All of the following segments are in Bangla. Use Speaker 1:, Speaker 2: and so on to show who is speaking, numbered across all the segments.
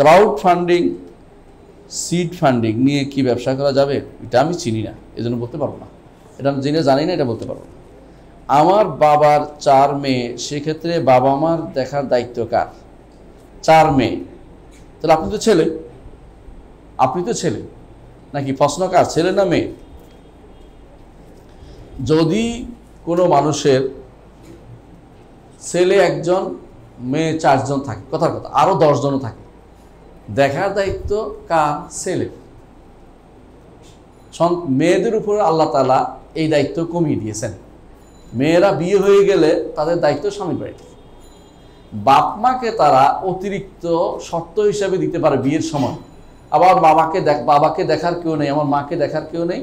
Speaker 1: ক্রাউড ফান্ডিং সিড ফান্ডিং নিয়ে কি ব্যবসা করা যাবে এটা আমি চিনি না এজন্য বলতে পারবো না এটা আমি জেনে জানি না এটা বলতে পারবো না আমার বাবার চার মেয়ে সেক্ষেত্রে বাবা মার দেখার দায়িত্ব কার চার মেয়ে তাহলে আপনি তো ছেলে আপনি তো ছেলে নাকি প্রশ্ন কার ছেলে না মেয়ে যদি কোনো মানুষের ছেলে একজন মেয়ে চারজন থাকে কথার কথা আরও দশজনও থাকে দেখার দায়িত্ব কার ছেলে মেয়েদের উপর আল্লাহ তালা এই দায়িত্ব কমিয়ে দিয়েছেন মেয়েরা বিয়ে হয়ে গেলে তাদের দায়িত্ব স্বামী বাড়িতে বাপ মাকে তারা অতিরিক্ত শর্ত হিসাবে দিতে পারে বিয়ের সময় আবার বাবাকে দেখ বাবাকে দেখার কেউ নেই আমার মাকে দেখার কেউ নেই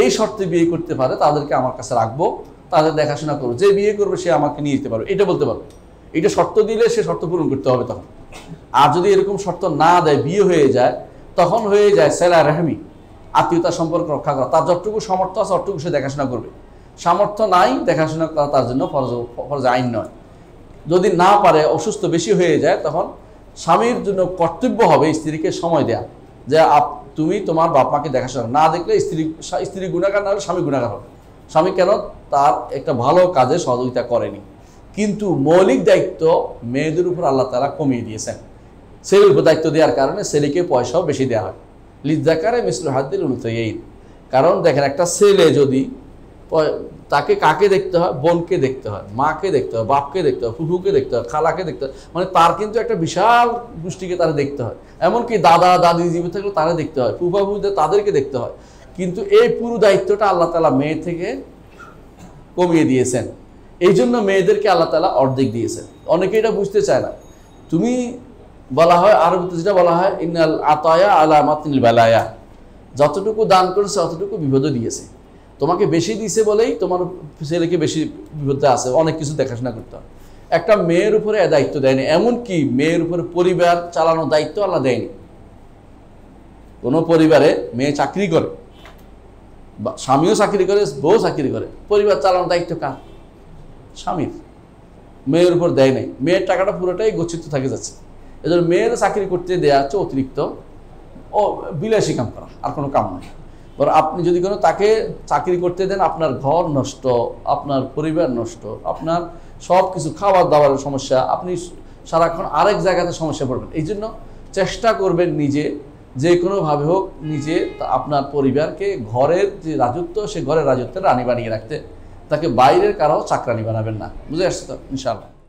Speaker 1: এই শর্তে বিয়ে করতে পারে তাদেরকে আমার কাছে রাখবো তাদের দেখাশোনা করবো যে বিয়ে করবে সে আমাকে নিয়ে যেতে পারবে এটা বলতে পারবে এটা শর্ত দিলে সে শর্ত পূরণ করতে হবে তখন আর যদি এরকম শর্ত না দেয় বিয়ে হয়ে যায় তখন হয়ে যায় সেলা রেহমি আত্মীয়তা সম্পর্ক রক্ষা করা তার যতটুকু সামর্থ্য আছে অতটুকু সে দেখাশোনা করবে সামর্থ্য নাই দেখাশোনা করা তার জন্য ফরজ ফরজ আইন নয় যদি না পারে অসুস্থ বেশি হয়ে যায় তখন স্বামীর জন্য কর্তব্য হবে স্ত্রীকে সময় দেয়া যে আপ তুমি তোমার বাপ মাকে দেখাশোনা না দেখলে স্ত্রী স্ত্রী গুণাগার না হলে স্বামী গুণাগার হবে স্বামী কেন তার একটা ভালো কাজে সহযোগিতা করেনি কিন্তু মৌলিক দায়িত্ব মেয়েদের উপর আল্লাহ তালা কমিয়ে দিয়েছেন ছেলের উপর দায়িত্ব দেওয়ার কারণে ছেলেকে পয়সাও বেশি দেওয়া হয় লিজ্জাকারে মিসরু হাদ্দিল এই কারণ দেখেন একটা ছেলে যদি তাকে কাকে দেখতে হয় বোনকে দেখতে হয় মাকে দেখতে হয় বাপকে দেখতে হয় ফুফুকে দেখতে হয় খালাকে দেখতে হয় মানে তার কিন্তু একটা বিশাল গোষ্ঠীকে তারা দেখতে হয় এমনকি দাদা দাদি জীবিত থাকলে তারা দেখতে হয় ফুফা ফুফুদের তাদেরকে দেখতে হয় কিন্তু এই পুরো দায়িত্বটা আল্লাহ তালা মেয়ে থেকে কমিয়ে দিয়েছেন এই জন্য মেয়েদেরকে আল্লাহ তালা অর্ধেক দিয়েছেন অনেকে এটা বুঝতে চায় না তুমি বলা হয় আরবিতে যেটা বলা হয় ইনাল আতায়া আলা মাতিনিল বেলায়া যতটুকু দান করেছে ততটুকু বিপদও দিয়েছে তোমাকে বেশি দিয়েছে বলেই তোমার ছেলেকে বেশি বিপদে আছে অনেক কিছু দেখাশোনা করতে হবে একটা মেয়ের উপরে দায়িত্ব দেয়নি এমনকি মেয়ের উপরে পরিবার চালানোর দায়িত্ব আল্লাহ দেয়নি কোনো পরিবারে মেয়ে চাকরি করে স্বামীও চাকরি করে বউ চাকরি করে পরিবার চালানোর দায়িত্ব কার স্বামীর মেয়ের উপর দেয় নাই মেয়ের টাকাটা পুরোটাই গচ্ছিত থাকে যাচ্ছে এজন্য মেয়ের চাকরি করতে দেওয়া হচ্ছে অতিরিক্ত ও বিলাসী কাম করা আর কোনো কাম নয় এবার আপনি যদি কোনো তাকে চাকরি করতে দেন আপনার ঘর নষ্ট আপনার পরিবার নষ্ট আপনার সব কিছু খাবার দাবারের সমস্যা আপনি সারাক্ষণ আরেক জায়গাতে সমস্যা পড়বেন এই জন্য চেষ্টা করবেন নিজে যে কোনোভাবে হোক নিজে আপনার পরিবারকে ঘরের যে রাজত্ব সে ঘরের রাজত্বের রানী বানিয়ে রাখতে তাকে বাইরের কারাও চাকরানি বানাবেন না বুঝে আসছে তো ইনশাল্লাহ